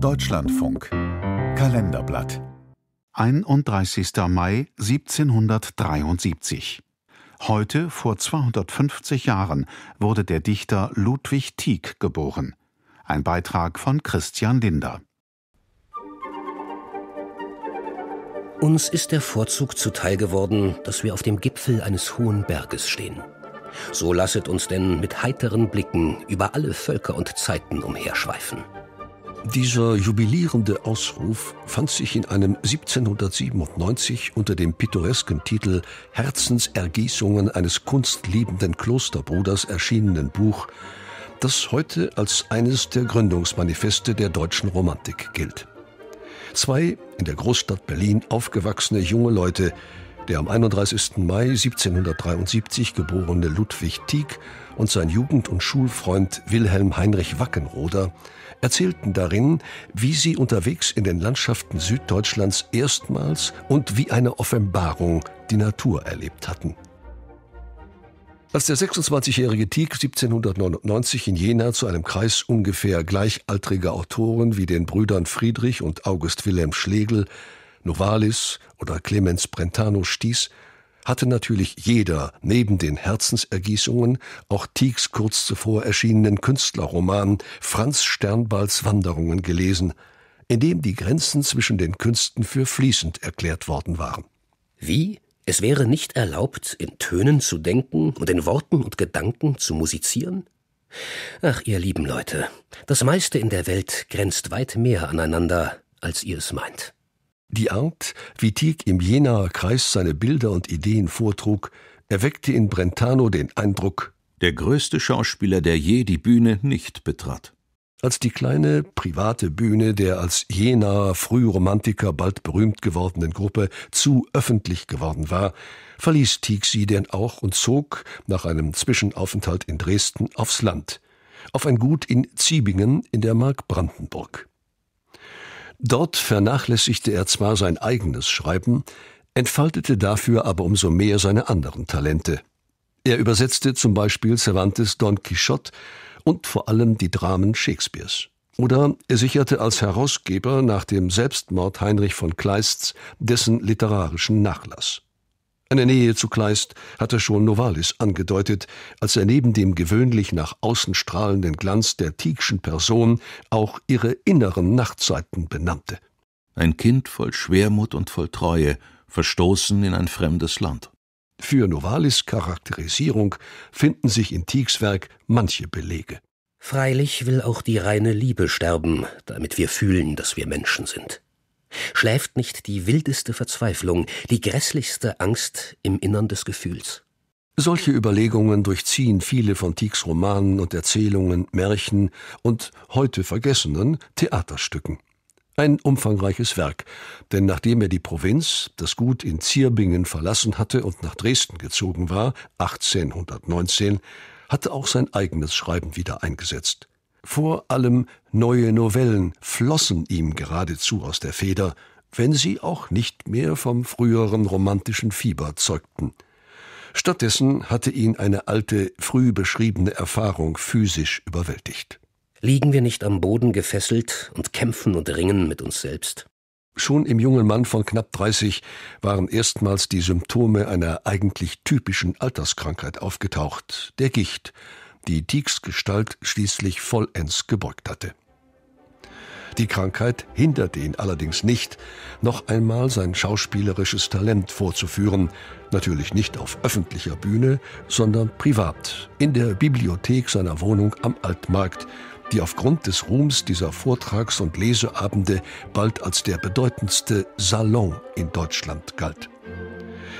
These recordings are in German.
Deutschlandfunk Kalenderblatt 31. Mai 1773 Heute vor 250 Jahren wurde der Dichter Ludwig Tieck geboren. Ein Beitrag von Christian Linder. Uns ist der Vorzug zuteil geworden, dass wir auf dem Gipfel eines hohen Berges stehen. So lasset uns denn mit heiteren Blicken über alle Völker und Zeiten umherschweifen. Dieser jubilierende Ausruf fand sich in einem 1797 unter dem pittoresken Titel Herzensergießungen eines kunstliebenden Klosterbruders erschienenen Buch, das heute als eines der Gründungsmanifeste der deutschen Romantik gilt. Zwei in der Großstadt Berlin aufgewachsene junge Leute der am 31. Mai 1773 geborene Ludwig Tieck und sein Jugend- und Schulfreund Wilhelm Heinrich Wackenroder erzählten darin, wie sie unterwegs in den Landschaften Süddeutschlands erstmals und wie eine Offenbarung die Natur erlebt hatten. Als der 26-jährige Tieck 1799 in Jena zu einem Kreis ungefähr gleichaltriger Autoren wie den Brüdern Friedrich und August Wilhelm Schlegel Novalis oder Clemens Brentano stieß, hatte natürlich jeder neben den Herzensergießungen auch Tiegs kurz zuvor erschienenen Künstlerroman Franz Sternballs Wanderungen gelesen, in dem die Grenzen zwischen den Künsten für fließend erklärt worden waren. Wie? Es wäre nicht erlaubt, in Tönen zu denken und in Worten und Gedanken zu musizieren? Ach, ihr lieben Leute, das meiste in der Welt grenzt weit mehr aneinander, als ihr es meint. Die Art, wie Tieck im Jenaer Kreis seine Bilder und Ideen vortrug, erweckte in Brentano den Eindruck, der größte Schauspieler, der je die Bühne nicht betrat. Als die kleine private Bühne der als Jenaer Frühromantiker bald berühmt gewordenen Gruppe zu öffentlich geworden war, verließ Tieck sie denn auch und zog, nach einem Zwischenaufenthalt in Dresden, aufs Land, auf ein Gut in Ziebingen in der Mark Brandenburg. Dort vernachlässigte er zwar sein eigenes Schreiben, entfaltete dafür aber umso mehr seine anderen Talente. Er übersetzte zum Beispiel Cervantes Don Quixote und vor allem die Dramen Shakespeares. Oder er sicherte als Herausgeber nach dem Selbstmord Heinrich von Kleists dessen literarischen Nachlass. Eine Nähe zu Kleist hatte schon Novalis angedeutet, als er neben dem gewöhnlich nach außen strahlenden Glanz der Tiekschen Person auch ihre inneren Nachtzeiten benannte. Ein Kind voll Schwermut und voll Treue, verstoßen in ein fremdes Land. Für Novalis Charakterisierung finden sich in Tieks Werk manche Belege. Freilich will auch die reine Liebe sterben, damit wir fühlen, dass wir Menschen sind. Schläft nicht die wildeste Verzweiflung, die grässlichste Angst im Innern des Gefühls? Solche Überlegungen durchziehen viele von Tiecks Romanen und Erzählungen, Märchen und heute vergessenen Theaterstücken. Ein umfangreiches Werk, denn nachdem er die Provinz, das Gut in Zierbingen verlassen hatte und nach Dresden gezogen war, 1819, hatte auch sein eigenes Schreiben wieder eingesetzt vor allem neue Novellen flossen ihm geradezu aus der Feder, wenn sie auch nicht mehr vom früheren romantischen Fieber zeugten. Stattdessen hatte ihn eine alte, früh beschriebene Erfahrung physisch überwältigt. Liegen wir nicht am Boden gefesselt und kämpfen und ringen mit uns selbst? Schon im jungen Mann von knapp 30 waren erstmals die Symptome einer eigentlich typischen Alterskrankheit aufgetaucht, der Gicht, die Tieks Gestalt schließlich vollends gebeugt hatte. Die Krankheit hinderte ihn allerdings nicht, noch einmal sein schauspielerisches Talent vorzuführen, natürlich nicht auf öffentlicher Bühne, sondern privat, in der Bibliothek seiner Wohnung am Altmarkt, die aufgrund des Ruhms dieser Vortrags- und Leseabende bald als der bedeutendste Salon in Deutschland galt.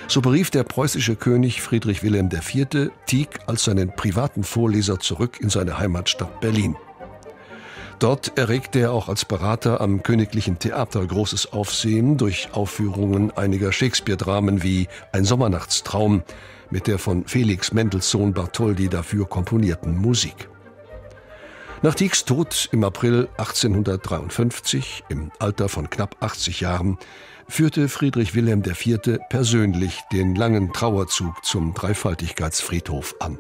So berief der preußische König Friedrich Wilhelm IV. Tieck als seinen privaten Vorleser zurück in seine Heimatstadt Berlin. Dort erregte er auch als Berater am Königlichen Theater großes Aufsehen durch Aufführungen einiger Shakespeare-Dramen wie Ein Sommernachtstraum mit der von Felix Mendelssohn Bartholdy dafür komponierten Musik. Nach Diegs Tod im April 1853, im Alter von knapp 80 Jahren, führte Friedrich Wilhelm IV. persönlich den langen Trauerzug zum Dreifaltigkeitsfriedhof an.